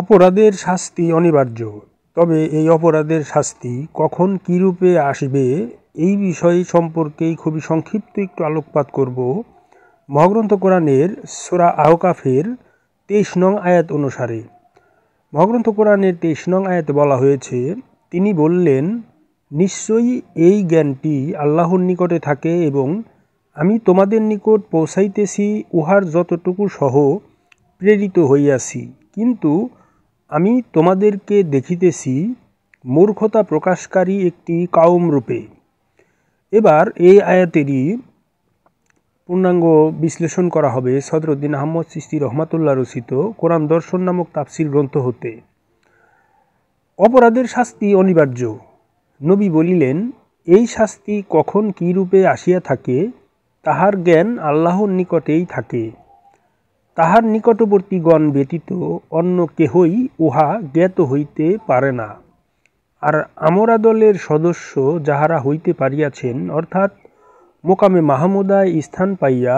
অপরাধের শাস্তি অনিবার্য তবে এই অপরাধের শাস্তি কখন কীরূপে আসবে এই বিষয় সম্পর্কেই খুবই সংক্ষিপ্ত একটু আলোকপাত করব মহাগ্রন্থ কোরআনের সোরা আহকাফের তেইশ নং আয়াত অনুসারে মহাগ্রন্থ কোরআনের তেইশ নং আয়াতে বলা হয়েছে তিনি বললেন নিশ্চয়ই এই জ্ঞানটি আল্লাহর নিকটে থাকে এবং আমি তোমাদের নিকট পৌঁছাইতেছি উহার যতটুকু সহ প্রেরিত হইয়াছি কিন্তু আমি তোমাদেরকে দেখিতেছি মূর্খতা প্রকাশকারী একটি কাউম রূপে এবার এই আয়াতেরই পূর্ণাঙ্গ বিশ্লেষণ করা হবে সদরুদ্দিন আহমদ সিস্তি রহমাতুল্লাহ রচিত কোরআন দর্শন নামক তাফসির গ্রন্থ হতে অপরাধের শাস্তি অনিবার্য নবী বলিলেন এই শাস্তি কখন কী রূপে আসিয়া থাকে তাহার জ্ঞান আল্লাহর নিকটেই থাকে তাহার নিকটবর্তীগণ ব্যতীত অন্য কেহই উহা জ্ঞাত হইতে পারে না আর আমরা দলের সদস্য যাহারা হইতে পারিয়াছেন অর্থাৎ মোকামে মাহমুদায় স্থান পাইয়া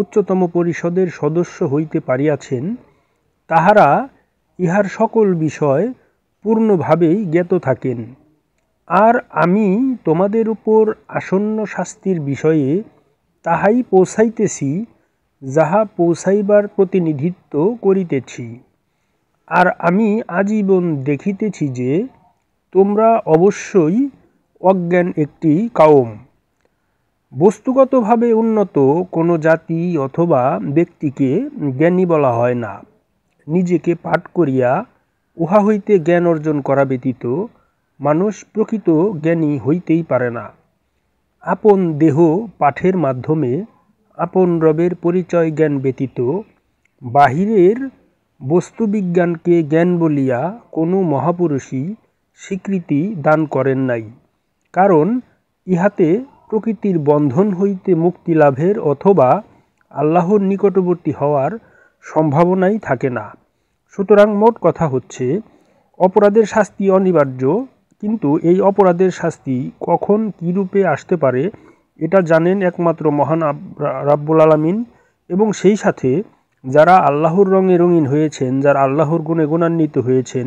উচ্চতম পরিষদের সদস্য হইতে পারিয়াছেন তাহারা ইহার সকল বিষয় পূর্ণভাবেই জ্ঞাত থাকেন আর আমি তোমাদের উপর আসন্ন শাস্তির বিষয়ে তাহাই পৌঁছাইতেছি যাহা পৌঁছাইবার প্রতিনিধিত্ব করিতেছি আর আমি আজীবন দেখিতেছি যে তোমরা অবশ্যই অজ্ঞান একটি কাওম বস্তুগতভাবে উন্নত কোনো জাতি অথবা ব্যক্তিকে জ্ঞানী বলা হয় না নিজেকে পাঠ করিয়া উহা হইতে জ্ঞান অর্জন করা ব্যতীত মানুষ প্রকৃত জ্ঞানী হইতেই পারে না আপন দেহ পাঠের মাধ্যমে আপন রবের পরিচয় জ্ঞান ব্যতীত বাহিরের বস্তুবিজ্ঞানকে জ্ঞান বলিয়া কোনো মহাপুরুষই স্বীকৃতি দান করেন নাই কারণ ইহাতে প্রকৃতির বন্ধন হইতে মুক্তি লাভের অথবা আল্লাহর নিকটবর্তী হওয়ার সম্ভাবনাই থাকে না সুতরাং মোট কথা হচ্ছে অপরাধের শাস্তি অনিবার্য কিন্তু এই অপরাধের শাস্তি কখন কী রূপে আসতে পারে এটা জানেন একমাত্র মহান রাব্বুল আলমিন এবং সেই সাথে যারা আল্লাহর রঙে রঙিন হয়েছেন যারা আল্লাহর গুণে গুণান্বিত হয়েছেন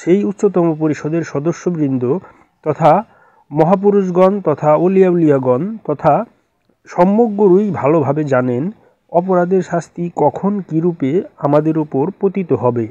সেই উচ্চতম পরিষদের সদস্যবৃন্দ তথা মহাপুরুষগণ তথা উলিয়াউলিয়াগণ তথা সম্যকগুরুই ভালোভাবে জানেন অপরাধের শাস্তি কখন কীরূপে আমাদের উপর পতিত হবে